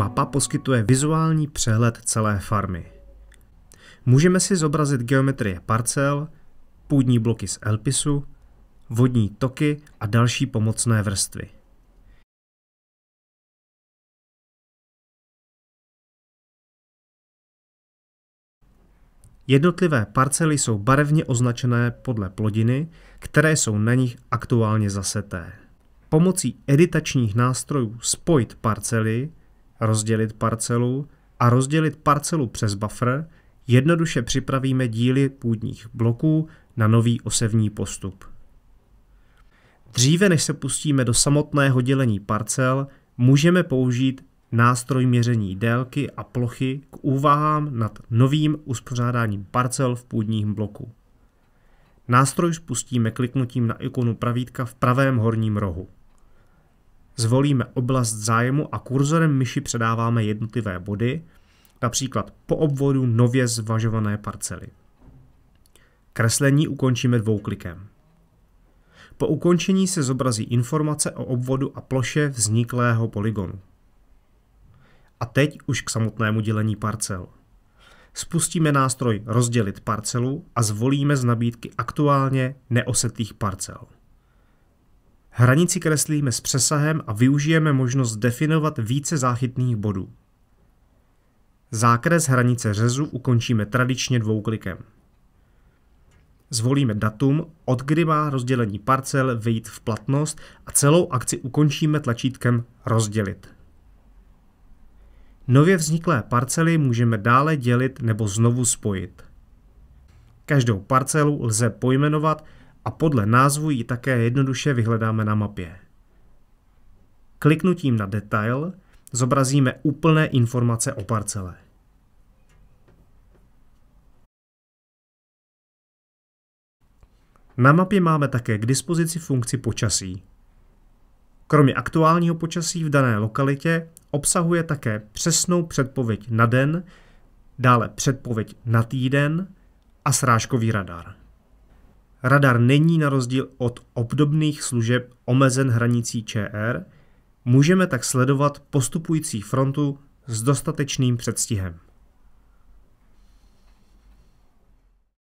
Mapa poskytuje vizuální přehled celé farmy. Můžeme si zobrazit geometrie parcel, půdní bloky z Elpisu, vodní toky a další pomocné vrstvy. Jednotlivé parcely jsou barevně označené podle plodiny, které jsou na nich aktuálně zaseté. Pomocí editačních nástrojů Spojit parcely rozdělit parcelu a rozdělit parcelu přes buffer, jednoduše připravíme díly půdních bloků na nový osevní postup. Dříve než se pustíme do samotného dělení parcel, můžeme použít nástroj měření délky a plochy k úvahám nad novým uspořádáním parcel v půdním bloku. Nástroj spustíme kliknutím na ikonu pravítka v pravém horním rohu zvolíme oblast zájmu a kurzorem myši předáváme jednotlivé body, například po obvodu nově zvažované parcely. Kreslení ukončíme dvouklikem. Po ukončení se zobrazí informace o obvodu a ploše vzniklého polygonu. A teď už k samotnému dělení parcel. Spustíme nástroj Rozdělit parcelu a zvolíme z nabídky aktuálně neosetých parcel. Hranici kreslíme s přesahem a využijeme možnost definovat více záchytných bodů. Zákres hranice řezu ukončíme tradičně dvouklikem. Zvolíme datum, od kdy má rozdělení parcel vejít v platnost a celou akci ukončíme tlačítkem Rozdělit. Nově vzniklé parcely můžeme dále dělit nebo znovu spojit. Každou parcelu lze pojmenovat a podle názvu ji také jednoduše vyhledáme na mapě. Kliknutím na detail zobrazíme úplné informace o parcele. Na mapě máme také k dispozici funkci počasí. Kromě aktuálního počasí v dané lokalitě obsahuje také přesnou předpověď na den, dále předpověď na týden a srážkový radar radar není na rozdíl od obdobných služeb omezen hranicí ČR, můžeme tak sledovat postupující frontu s dostatečným předstihem.